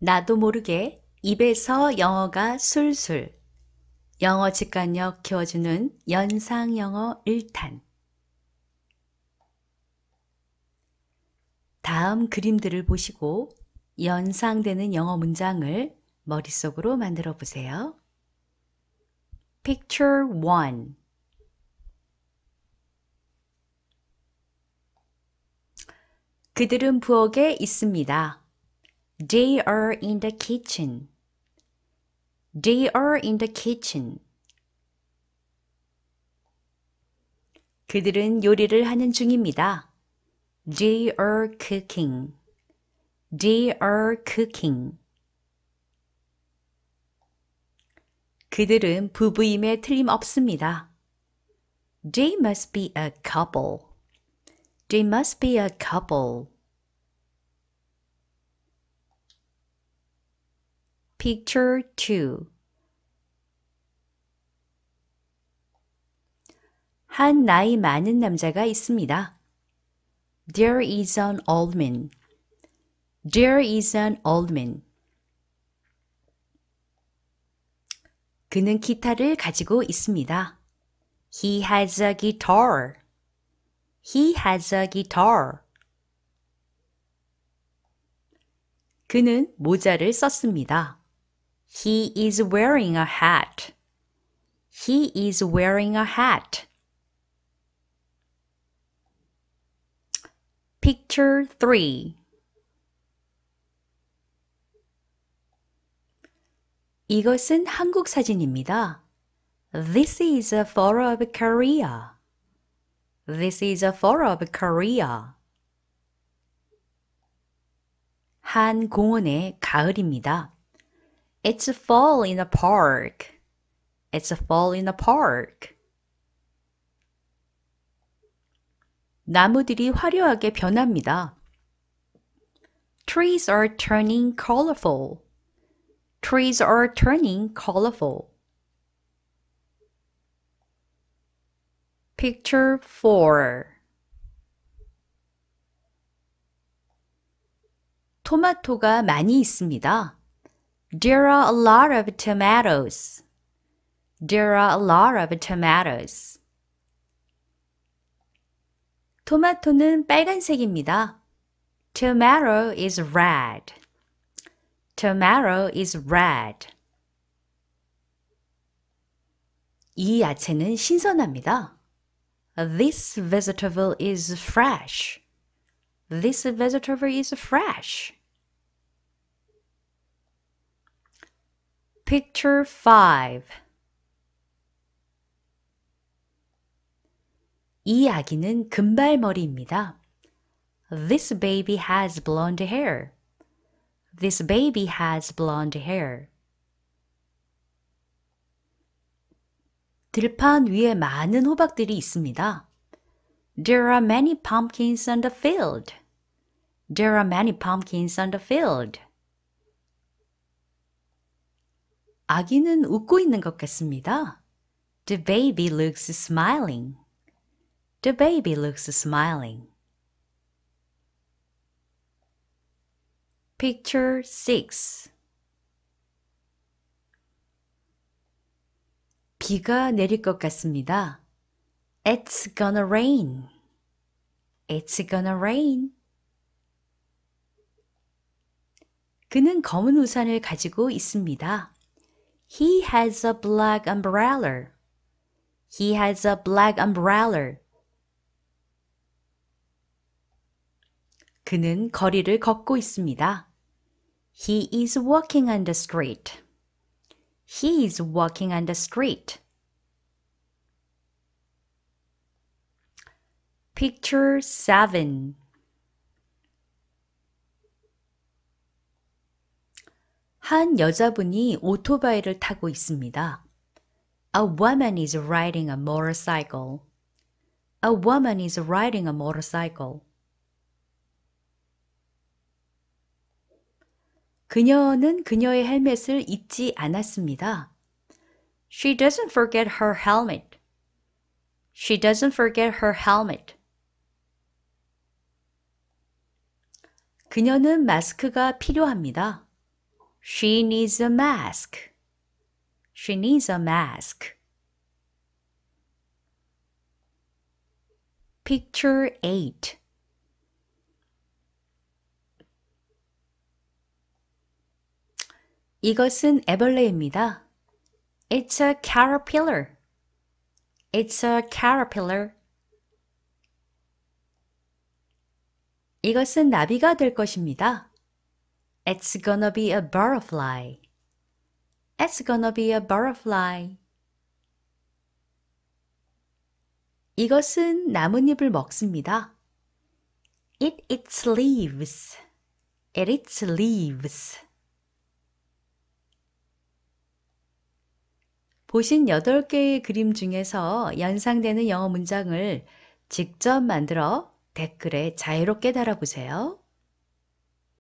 나도 모르게 입에서 영어가 술술 영어 직관력 키워주는 연상영어 1탄 다음 그림들을 보시고 연상되는 영어 문장을 머릿속으로 만들어 보세요. Picture 1 그들은 부엌에 있습니다. They are in the kitchen. They are in the kitchen. 그들은 요리를 하는 중입니다. They are cooking. They are cooking. 그들은 부부임에 틀림없습니다. They must be a couple. They must be a couple. Picture 2 한 나이 많은 남자가 있습니다. There is an old man. There is an old man. 그는 기타를 가지고 있습니다. He has a guitar. He has a guitar. 그는 모자를 썼습니다. He is wearing a hat. He is wearing a hat. Picture 3 이것은 한국 사진입니다. This is a photo of Korea. This is a photo of Korea. 한 공원의 가을입니다. It's a fall in the park. It's a fall in the park. 나무들이 화려하게 변합니다. Trees are turning colorful. Trees are turning colorful. Picture 4 토마토가 많이 있습니다. There are a lot of tomatoes. There are a lot of tomatoes. 토마토는 빨간색입니다. Tomato is red. Tomato is red. 이 야채는 신선합니다. This vegetable is fresh. This vegetable is fresh. Picture 5이 아기는 금발머리입니다. This baby has blonde hair. This baby has blonde hair. 들판 위에 많은 호박들이 있습니다. There are many pumpkins on the field. There are many pumpkins on the field. 아기는 웃고 있는 것 같습니다. The baby looks smiling. The baby looks smiling. Picture 6 비가 내릴 것 같습니다. It's gonna rain. It's gonna rain. 그는 검은 우산을 가지고 있습니다. He has a black umbrella. He has a black umbrella. 그는 거리를 걷고 있습니다. He is walking on the street. He is walking on the street. Picture 7한 여자분이 오토바이를 타고 있습니다. A woman is riding a motorcycle. A woman is riding a motorcycle. 그녀는 그녀의 헬멧을 잊지 않았습니다. She doesn't forget her helmet. She doesn't forget her helmet. 그녀는 마스크가 필요합니다. She needs a mask. She needs a mask. Picture 8 이것은 애벌레입니다. It's a caterpillar. It's a caterpillar. 이것은 나비가 될 것입니다. It's gonna be a butterfly. It's gonna be a butterfly. 이것은 나뭇잎을 먹습니다. It eats leaves. It eats leaves. 보신 8개의 그림 중에서 연상되는 영어 문장을 직접 만들어 댓글에 자유롭게 달아보세요.